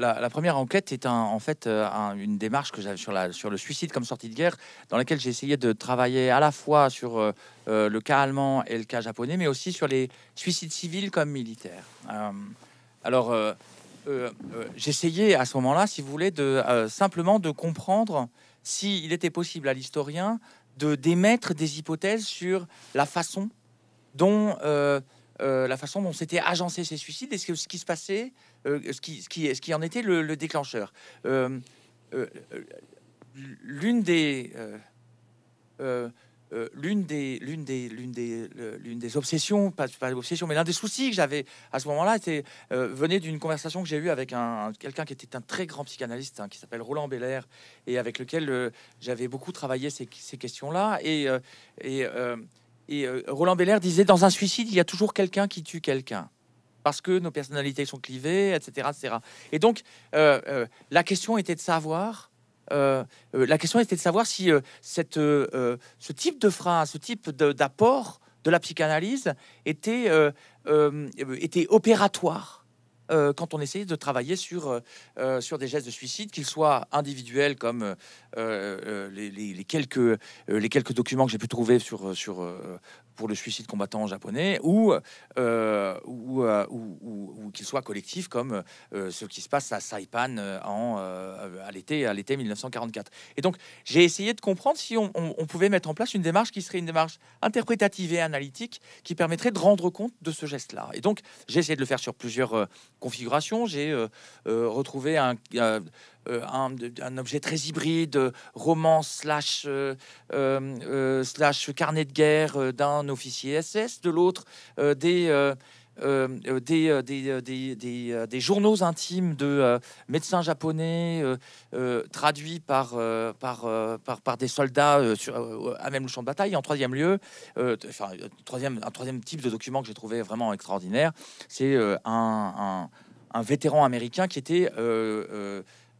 la, première enquête est en fait euh, une démarche que j'avais sur, le suicide comme sortie de guerre, dans laquelle j'ai essayé de travailler à la fois sur euh, euh, le cas allemand et le cas japonais, mais aussi sur les suicides civils comme militaires. alors, j'essayais à ce moment-là, si vous voulez, de simplement de comprendre s'il était possible à l'historien de d'émettre des hypothèses sur la façon dont la façon dont s'étaient agencés ces suicides et ce qui se passait euh, ce, qui, ce qui en était le, déclencheur. Euh, euh, l'une des l'une des l'une des l'une des l'une des obsessions pas, pas mais l'un des soucis que j'avais à ce moment-là venait d'une conversation que j'ai eue avec un, quelqu'un qui était un très grand psychanalyste hein, qui s'appelle Roland Belair et avec lequel j'avais beaucoup travaillé ces, questions-là et et, et Roland Belair disait dans un suicide il y a toujours quelqu'un qui tue quelqu'un parce que nos personnalités sont clivées, etc. etc. Et donc, euh, euh, la question était de savoir. Euh, la question était de savoir si cette, ce type de frein, ce type d'apport de, la psychanalyse était, était opératoire quand on essayait de travailler sur, sur des gestes de suicide, qu'ils soient individuels comme euh, euh, les, quelques, euh, les quelques documents que j'ai pu trouver sur, sur, pour le suicide combattant japonais, ou, ou, ou, qu'il soit collectif, comme ce qui se passe à Saipan en, à l'été à l'été 1944. Et donc, j'ai essayé de comprendre si on, pouvait mettre en place une démarche qui serait une démarche interprétative et analytique, qui permettrait de rendre compte de ce geste-là. Et donc, j'ai essayé de le faire sur plusieurs configurations. J'ai retrouvé un euh, un, objet très hybride, euh, roman slash, euh, slash carnet de guerre d'un officier SS, de l'autre des... des, journaux intimes de médecins japonais traduits par, par, par, par, des soldats sur, à même le champ de bataille. en troisième lieu, troisième, un troisième type de document que j'ai trouvé vraiment extraordinaire, c'est un, un, vétéran américain qui était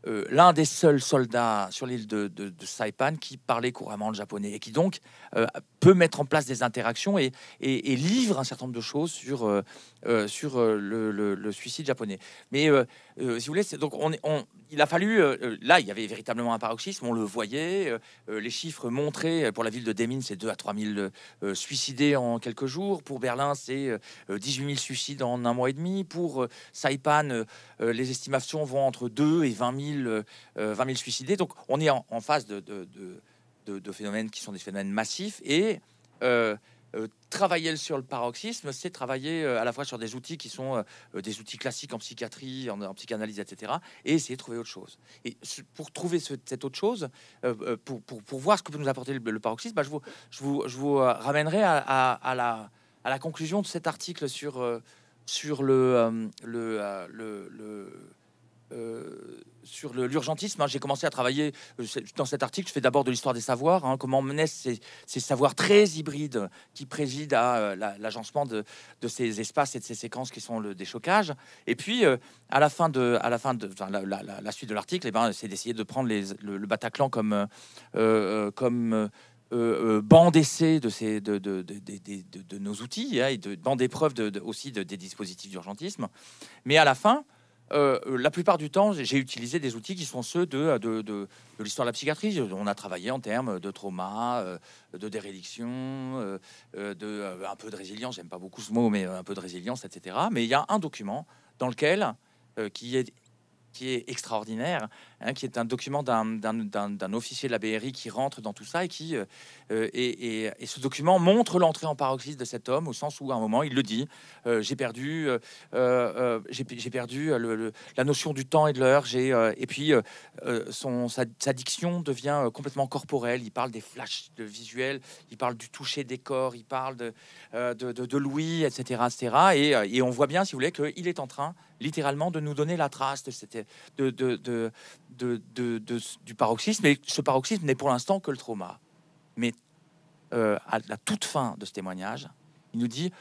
euh, l'un des seuls soldats sur l'île de, de, Saipan qui parlait couramment le japonais et qui donc euh, peut mettre en place des interactions et, livre un certain nombre de choses sur, euh, sur le, suicide japonais. Mais si vous voulez, donc on, il a fallu, là il y avait véritablement un paroxysme, on le voyait, les chiffres montraient, pour la ville de Demin c'est 2 à 3 000 suicidés en quelques jours, pour Berlin c'est 18 000 suicides en un mois et demi, pour Saipan les estimations vont entre 2 et 20 000 20 000 euh, euh, suicidés. Donc on est en, face de, de, phénomènes qui sont des phénomènes massifs. Et euh, travailler sur le paroxysme, c'est travailler à la fois sur des outils qui sont des outils classiques en psychiatrie, en, psychanalyse, etc., et essayer de trouver autre chose. Et pour trouver cette autre chose, pour, voir ce que peut nous apporter le, paroxysme, bah, je, vous, je, je, vous, ramènerai à, à, la, à, la, conclusion de cet article sur, sur le, le, le euh, sur l'urgentisme, hein. j'ai commencé à travailler euh, dans cet article. Je fais d'abord de l'histoire des savoirs, hein, comment naissent ces, savoirs très hybrides qui président à euh, l'agencement de, ces espaces et de ces séquences qui sont le déchocage. Et puis, à la fin de, à la, fin de la, suite de l'article, eh ben, c'est d'essayer de prendre le, Bataclan comme, comme euh, banc d'essai de, de, nos outils hein, et de banc d'épreuve aussi des dispositifs d'urgentisme. Mais à la fin, euh, la plupart du temps, j'ai utilisé des outils qui sont ceux de, l'histoire de la psychiatrie. On a travaillé en termes de trauma, euh, de dérédiction, euh, de un peu de résilience. J'aime pas beaucoup ce mot, mais un peu de résilience, etc. Mais il y a un document dans lequel qui est extraordinaire, Hein, qui est un document d'un officier de la BRI qui rentre dans tout ça et qui euh, euh, et, ce document montre l'entrée en paroxysme de cet homme au sens où à un moment il le dit euh, j'ai perdu j'ai perdu la notion du temps et de l'heure j'ai et puis son sa, diction devient complètement corporelle il parle des flashs de visuels il parle du toucher des corps il parle de de, de, l'ouïe etc etc et, on voit bien si vous voulez qu'il est en train littéralement de nous donner la trace de cette de, de, de, de, du paroxysme. Et ce paroxysme n'est pour l'instant que le trauma. Mais euh, à la toute fin de ce témoignage, il nous dit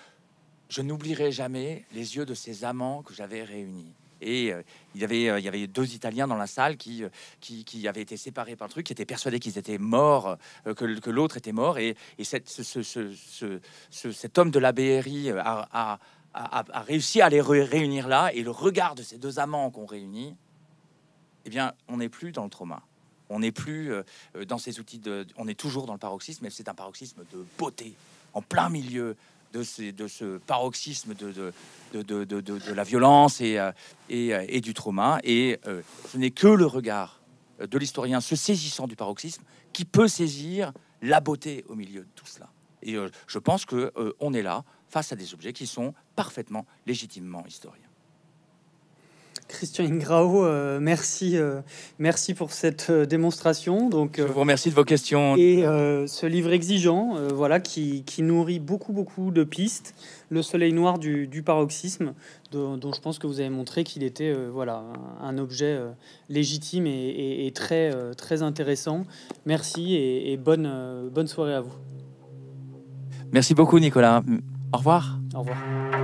Je n'oublierai jamais les yeux de ces amants que j'avais réunis. Et euh, il, y avait, euh, il y avait deux Italiens dans la salle qui, qui, qui avaient été séparés par un truc, qui étaient persuadés qu'ils étaient morts, que, l'autre était mort. Et, ce, cet homme de la a réussi à les réunir là. Et le regard de ces deux amants qu'on réunit eh on n'est plus dans le trauma. On n'est plus euh, euh, dans ces outils de. On est toujours dans le paroxysme, mais c'est un paroxysme de beauté, en plein milieu de, ce paroxysme de, la violence et, euh, du trauma. Et ce n'est que le regard de l'historien se saisissant du paroxysme qui peut saisir la beauté au milieu de tout cela. Et je pense que on est là face à des objets qui sont parfaitement légitimement historiens. Christian Ingrao, euh, merci, euh, merci pour cette euh, démonstration. Donc, Je vous remercie de vos questions. Et ce livre exigeant, voilà, qui, nourrit beaucoup, beaucoup de pistes. Le soleil noir du, paroxysme, dont, je pense que vous avez montré qu'il était voilà, un, objet légitime et, très, très intéressant. Merci et, et bonne, bonne soirée à vous. Merci beaucoup, Nicolas. Au revoir. Au revoir.